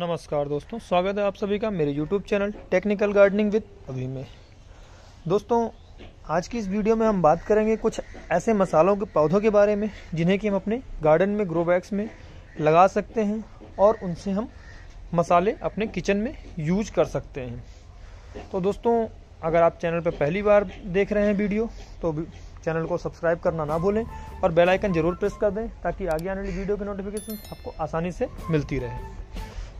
नमस्कार दोस्तों स्वागत है आप सभी का मेरे YouTube channel technical gardening with Abhi में दोस्तों आज की इस वीडियो में हम बात करेंगे कुछ ऐसे मसालों के पौधों के बारे में जिन्हें कि हम अपने गार्डन में ग्रो बैग्स में लगा सकते हैं और उनसे हम मसाले अपने किचन में यूज कर सकते हैं तो दोस्तों अगर आप चैनल पर पहली बार देख रहे हैं वीडियो तो चैनल को सब्सक्राइब करना ना भूलें और बेल आइकन जरूर प्रेस कर दें ताकि आगे आने वाली वीडियो की नोटिफिकेशन आपको आसानी से मिलती रहे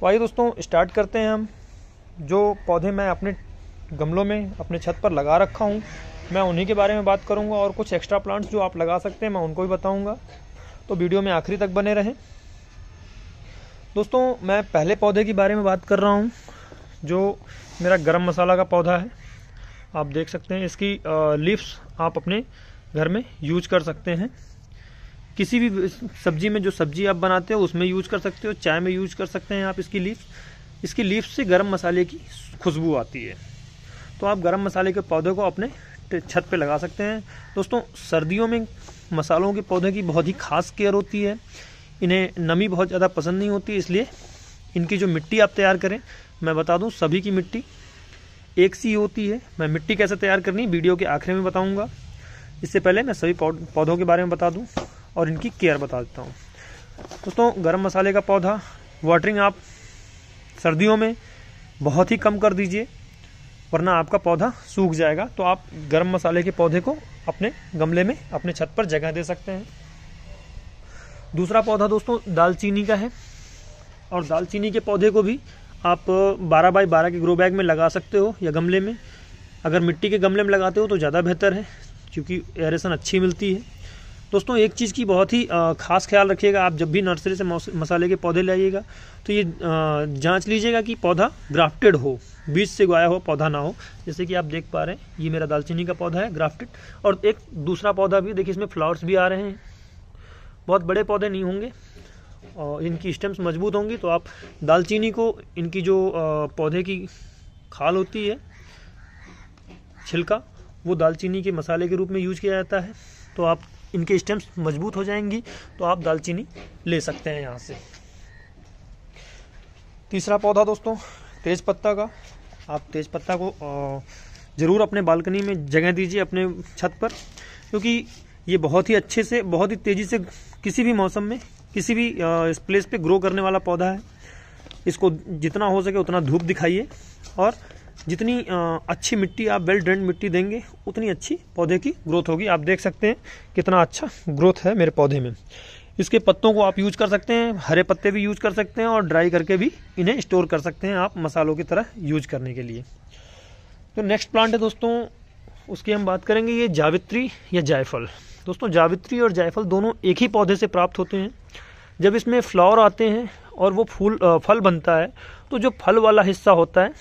तो आइए दोस्तों स्टार्ट करते हैं हम जो पौधे मैं अपने गमलों में अपने छत पर लगा रखा हूँ मैं उन्हीं के बारे में बात करूँगा और कुछ एक्स्ट्रा प्लांट्स जो आप लगा सकते हैं मैं उनको भी बताऊँगा तो वीडियो में आखिरी तक बने रहें दोस्तों मैं पहले पौधे के बारे में बात कर रहा हूँ जो मेरा गर्म मसाला का पौधा है आप देख सकते हैं इसकी लिप्स आप अपने घर में यूज कर सकते हैं किसी भी सब्जी में जो सब्जी आप बनाते हो उसमें यूज कर सकते हो चाय में यूज कर सकते हैं आप इसकी लीफ इसकी लीफ से गर्म मसाले की खुशबू आती है तो आप गर्म मसाले के पौधे को अपने छत पे लगा सकते हैं दोस्तों सर्दियों में मसालों के पौधे की बहुत ही खास केयर होती है इन्हें नमी बहुत ज़्यादा पसंद नहीं होती इसलिए इनकी जो मिट्टी आप तैयार करें मैं बता दूं सभी की मिट्टी एक सी होती है मैं मिट्टी कैसे तैयार करनी वीडियो के आखिर में बताऊंगा इससे पहले मैं सभी पौधों के बारे में बता दूं और इनकी केयर बता देता हूँ दोस्तों गर्म मसाले का पौधा वाटरिंग आप सर्दियों में बहुत ही कम कर दीजिए वरना आपका पौधा सूख जाएगा तो आप गर्म मसाले के पौधे को अपने गमले में अपने छत पर जगह दे सकते हैं दूसरा पौधा दोस्तों दालचीनी का है और दालचीनी के पौधे को भी आप 12 बाई 12 के ग्रो बैग में लगा सकते हो या गमले में अगर मिट्टी के गमले में लगाते हो तो ज़्यादा बेहतर है क्योंकि एरेसन अच्छी मिलती है दोस्तों एक चीज़ की बहुत ही खास ख्याल रखिएगा आप जब भी नर्सरी से मसाले के पौधे लाइएगा तो ये जांच लीजिएगा कि पौधा ग्राफ्टेड हो बीज से गुआया हो पौधा ना हो जैसे कि आप देख पा रहे हैं ये मेरा दालचीनी का पौधा है ग्राफ्टेड और एक दूसरा पौधा भी देखिए इसमें फ्लावर्स भी आ रहे हैं बहुत बड़े पौधे नहीं होंगे और इनकी स्टेम्स मजबूत होंगी तो आप दालचीनी को इनकी जो पौधे की खाल होती है छिलका वो दालचीनी के मसाले के रूप में यूज किया जाता है तो आप इनके स्टेम्स मजबूत हो जाएंगी तो आप दालचीनी ले सकते हैं यहाँ से तीसरा पौधा दोस्तों तेज पत्ता का आप तेज पत्ता को ज़रूर अपने बालकनी में जगह दीजिए अपने छत पर क्योंकि ये बहुत ही अच्छे से बहुत ही तेज़ी से किसी भी मौसम में किसी भी प्लेस पे ग्रो करने वाला पौधा है इसको जितना हो सके उतना धूप दिखाइए और जितनी अच्छी मिट्टी आप वेल ड्रेन मिट्टी देंगे उतनी अच्छी पौधे की ग्रोथ होगी आप देख सकते हैं कितना अच्छा ग्रोथ है मेरे पौधे में इसके पत्तों को आप यूज कर सकते हैं हरे पत्ते भी यूज कर सकते हैं और ड्राई करके भी इन्हें स्टोर कर सकते हैं आप मसालों की तरह यूज करने के लिए तो नेक्स्ट प्लांट है दोस्तों उसकी हम बात करेंगे ये जावित्री या जायफल दोस्तों जावित्री और जायफल दोनों एक ही पौधे से प्राप्त होते हैं जब इसमें फ्लावर आते हैं और वो फूल फल बनता है तो जो फल वाला हिस्सा होता है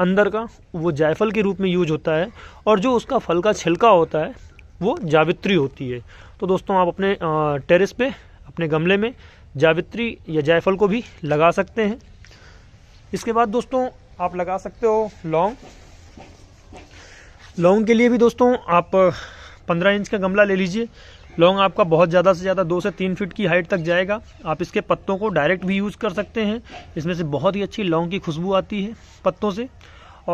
अंदर का वो जायफल के रूप में यूज होता है और जो उसका फल का छिलका होता है वो जावित्री होती है तो दोस्तों आप अपने टेरेस पे अपने गमले में जावित्री या जायफल को भी लगा सकते हैं इसके बाद दोस्तों आप लगा सकते हो लौंग लौंग के लिए भी दोस्तों आप पंद्रह इंच का गमला ले लीजिए लौंग आपका बहुत ज़्यादा से ज़्यादा दो से तीन फीट की हाइट तक जाएगा आप इसके पत्तों को डायरेक्ट भी यूज़ कर सकते हैं इसमें से बहुत ही अच्छी लौंग की खुशबू आती है पत्तों से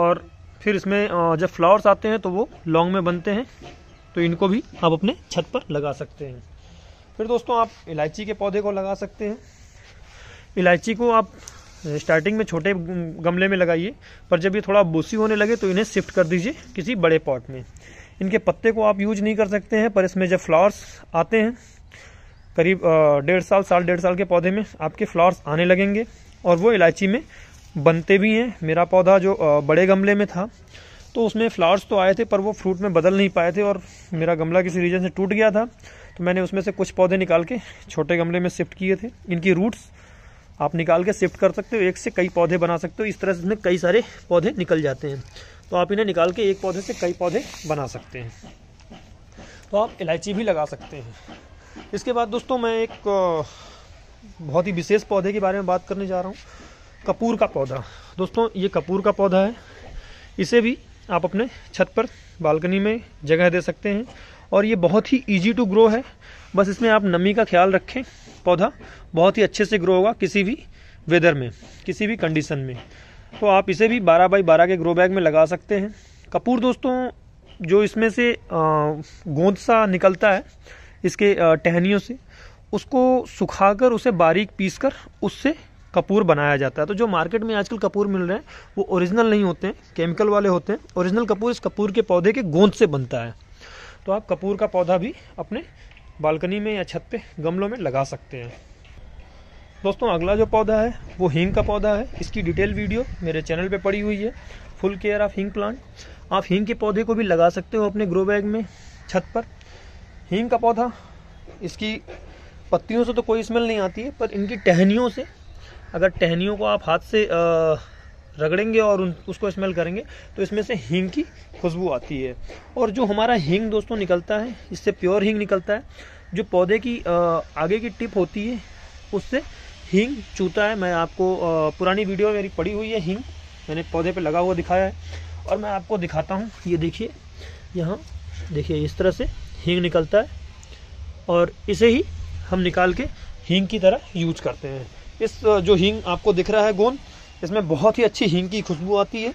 और फिर इसमें जब फ्लावर्स आते हैं तो वो लौंग में बनते हैं तो इनको भी आप अपने छत पर लगा सकते हैं फिर दोस्तों आप इलायची के पौधे को लगा सकते हैं इलायची को आप स्टार्टिंग में छोटे गमले में लगाइए पर जब ये थोड़ा बोसी होने लगे तो इन्हें शिफ्ट कर दीजिए किसी बड़े पॉट में इनके पत्ते को आप यूज नहीं कर सकते हैं पर इसमें जब फ्लावर्स आते हैं करीब डेढ़ साल साल डेढ़ साल के पौधे में आपके फ्लावर्स आने लगेंगे और वो इलायची में बनते भी हैं मेरा पौधा जो बड़े गमले में था तो उसमें फ्लावर्स तो आए थे पर वो फ्रूट में बदल नहीं पाए थे और मेरा गमला किसी रीजन से टूट गया था तो मैंने उसमें से कुछ पौधे निकाल के छोटे गमले में शिफ्ट किए थे इनकी रूट्स आप निकाल के शिफ्ट कर सकते हो एक से कई पौधे बना सकते हो इस तरह से इसमें कई सारे पौधे निकल जाते हैं तो आप इन्हें निकाल के एक पौधे से कई पौधे बना सकते हैं तो आप इलायची भी लगा सकते हैं इसके बाद दोस्तों मैं एक बहुत ही विशेष पौधे के बारे में बात करने जा रहा हूँ कपूर का पौधा दोस्तों ये कपूर का पौधा है इसे भी आप अपने छत पर बालकनी में जगह दे सकते हैं और ये बहुत ही इजी टू ग्रो है बस इसमें आप नमी का ख्याल रखें पौधा बहुत ही अच्छे से ग्रो होगा किसी भी वेदर में किसी भी कंडीशन में तो आप इसे भी 12 बाई 12 के ग्रो बैग में लगा सकते हैं कपूर दोस्तों जो इसमें से गोंद सा निकलता है इसके टहनियों से उसको सुखाकर उसे बारीक पीस कर उससे कपूर बनाया जाता है तो जो मार्केट में आजकल कपूर मिल रहे हैं वो ओरिजिनल नहीं होते हैं केमिकल वाले होते हैं ओरिजिनल कपूर इस कपूर के पौधे के गोंद से बनता है तो आप कपूर का पौधा भी अपने बालकनी में या छत पे गमलों में लगा सकते हैं दोस्तों अगला जो पौधा है वो हींग का पौधा है इसकी डिटेल वीडियो मेरे चैनल पे पड़ी हुई है फुल केयर ऑफ हींग प्लांट आप हींग के पौधे को भी लगा सकते हो अपने ग्रो बैग में छत पर हींग का पौधा इसकी पत्तियों से तो कोई स्मेल नहीं आती है पर इनकी टहनियों से अगर टहनियों को आप हाथ से रगड़ेंगे और उन उसको स्मेल करेंगे तो इसमें से हींग की खुशबू आती है और जो हमारा हींग दोस्तों निकलता है इससे प्योर हींग निकलता है जो पौधे की आगे की टिप होती है उससे हींग चूता है मैं आपको पुरानी वीडियो मेरी पड़ी हुई है हींग मैंने पौधे पे लगा हुआ दिखाया है और मैं आपको दिखाता हूँ ये देखिए यहाँ देखिए इस तरह से हींग निकलता है और इसे ही हम निकाल के हींग की तरह यूज करते हैं इस जो हींग आपको दिख रहा है गोंद इसमें बहुत ही अच्छी हींग की खुशबू आती है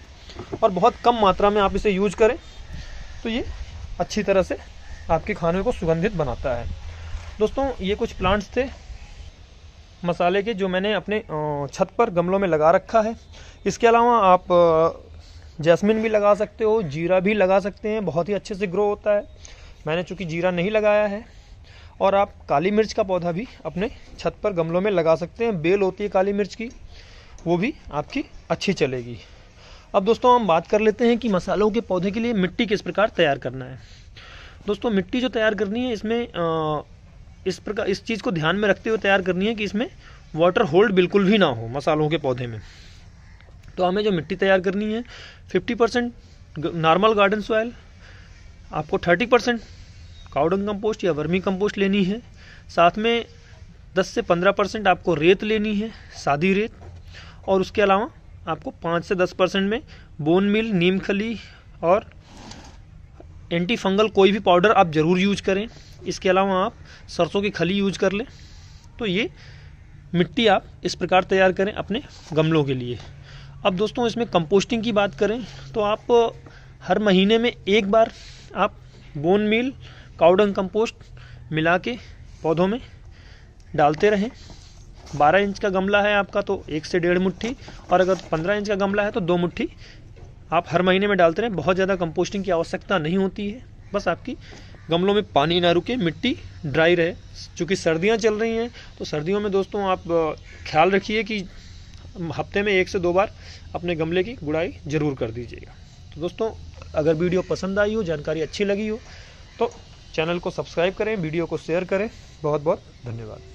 और बहुत कम मात्रा में आप इसे यूज करें तो ये अच्छी तरह से आपके खाने को सुगंधित बनाता है दोस्तों ये कुछ प्लांट्स थे मसाले के जो मैंने अपने छत पर गमलों में लगा रखा है इसके अलावा आप जैस्मिन भी लगा सकते हो जीरा भी लगा सकते हैं बहुत ही अच्छे से ग्रो होता है मैंने चूँकि जीरा नहीं लगाया है और आप काली मिर्च का पौधा भी अपने छत पर गमलों में लगा सकते हैं बेल होती है काली मिर्च की वो भी आपकी अच्छी चलेगी अब दोस्तों हम बात कर लेते हैं कि मसालों के पौधे के लिए मिट्टी किस प्रकार तैयार करना है दोस्तों मिट्टी जो तैयार करनी है इसमें इस प्रकार इस चीज़ को ध्यान में रखते हुए तैयार करनी है कि इसमें वाटर होल्ड बिल्कुल भी ना हो मसालों के पौधे में तो हमें जो मिट्टी तैयार करनी है 50 परसेंट नॉर्मल गार्डन सॉयल आपको 30 परसेंट काउडन कम्पोस्ट या वर्मी कम्पोस्ट लेनी है साथ में 10 से 15 परसेंट आपको रेत लेनी है सादी रेत और उसके अलावा आपको 5 से 10 परसेंट में बोन मिल नीम खली और एंटी फंगल कोई भी पाउडर आप ज़रूर यूज करें इसके अलावा आप सरसों की खली यूज कर लें तो ये मिट्टी आप इस प्रकार तैयार करें अपने गमलों के लिए अब दोस्तों इसमें कंपोस्टिंग की बात करें तो आप हर महीने में एक बार आप बोन मील काउडंग कंपोस्ट मिला के पौधों में डालते रहें 12 इंच का गमला है आपका तो एक से डेढ़ मुट्ठी और अगर 15 इंच का गमला है तो दो मुट्ठी आप हर महीने में डालते रहें बहुत ज़्यादा कंपोस्टिंग की आवश्यकता नहीं होती है बस आपकी गमलों में पानी ना रुके मिट्टी ड्राई रहे चूँकि सर्दियाँ चल रही हैं तो सर्दियों में दोस्तों आप ख्याल रखिए कि हफ्ते में एक से दो बार अपने गमले की गुड़ाई ज़रूर कर दीजिएगा तो दोस्तों अगर वीडियो पसंद आई हो जानकारी अच्छी लगी हो तो चैनल को सब्सक्राइब करें वीडियो को शेयर करें बहुत बहुत धन्यवाद